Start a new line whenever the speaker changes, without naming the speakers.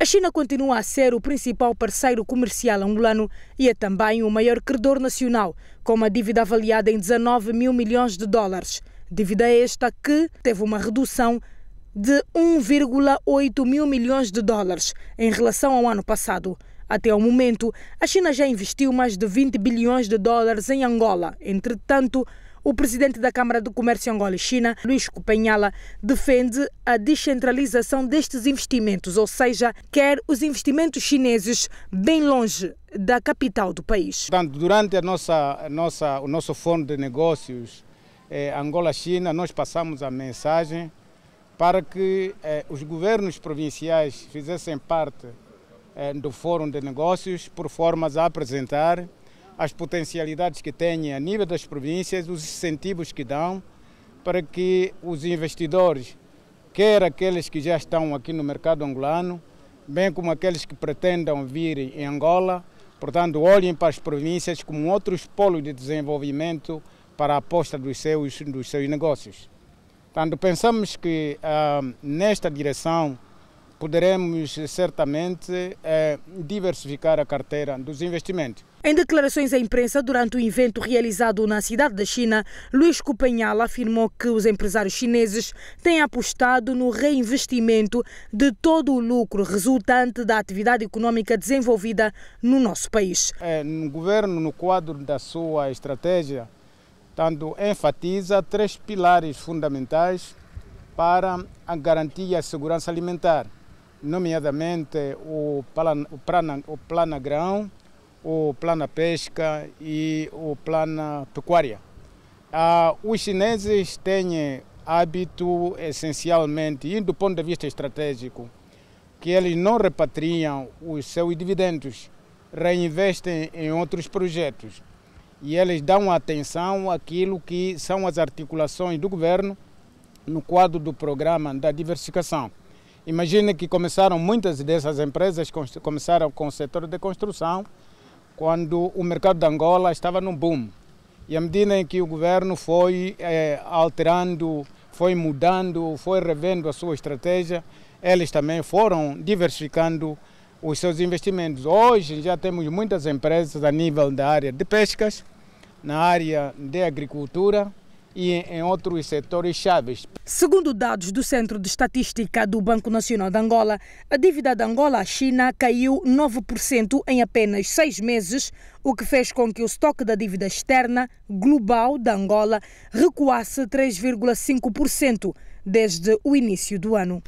A China continua a ser o principal parceiro comercial angolano e é também o maior credor nacional, com uma dívida avaliada em 19 mil milhões de dólares. Dívida esta que teve uma redução de 1,8 mil milhões de dólares em relação ao ano passado. Até o momento, a China já investiu mais de 20 bilhões de dólares em Angola. Entretanto, o presidente da Câmara do Comércio Angola e China, Luís Copenhala, defende a descentralização destes investimentos, ou seja, quer os investimentos chineses bem longe da capital
do país. Portanto, durante a nossa, a nossa, o nosso fórum de negócios eh, Angola-China, nós passamos a mensagem para que eh, os governos provinciais fizessem parte eh, do fórum de negócios por formas a apresentar as potencialidades que têm a nível das províncias, os incentivos que dão para que os investidores, quer aqueles que já estão aqui no mercado angolano, bem como aqueles que pretendam vir em Angola, portanto, olhem para as províncias como outros polos de desenvolvimento para a aposta dos seus, dos seus negócios. Portanto, pensamos que ah, nesta direção poderemos certamente eh, diversificar a carteira dos investimentos.
Em declarações à imprensa durante o evento realizado na cidade da China, Luís Copanhal afirmou que os empresários chineses têm apostado no reinvestimento de todo o lucro resultante da atividade econômica desenvolvida no nosso país. É,
no governo, no quadro da sua estratégia, tanto enfatiza três pilares fundamentais para a garantia a segurança alimentar nomeadamente o, plano o, o plano grão, o plano pesca e o plano pecuária. Ah, os chineses têm hábito essencialmente, e do ponto de vista estratégico, que eles não repatriam os seus dividendos, reinvestem em outros projetos. E eles dão atenção àquilo que são as articulações do governo no quadro do programa da diversificação. Imagine que começaram muitas dessas empresas, começaram com o setor de construção, quando o mercado de Angola estava no boom. E à medida em que o governo foi é, alterando, foi mudando, foi revendo a sua estratégia, eles também foram diversificando os seus investimentos. Hoje já temos muitas empresas a nível da área de pescas, na área de agricultura, e em
outros setores chaves. Segundo dados do Centro de Estatística do Banco Nacional de Angola, a dívida de Angola à China caiu 9% em apenas seis meses, o que fez com que o estoque da dívida externa global da Angola recuasse 3,5% desde o início do ano.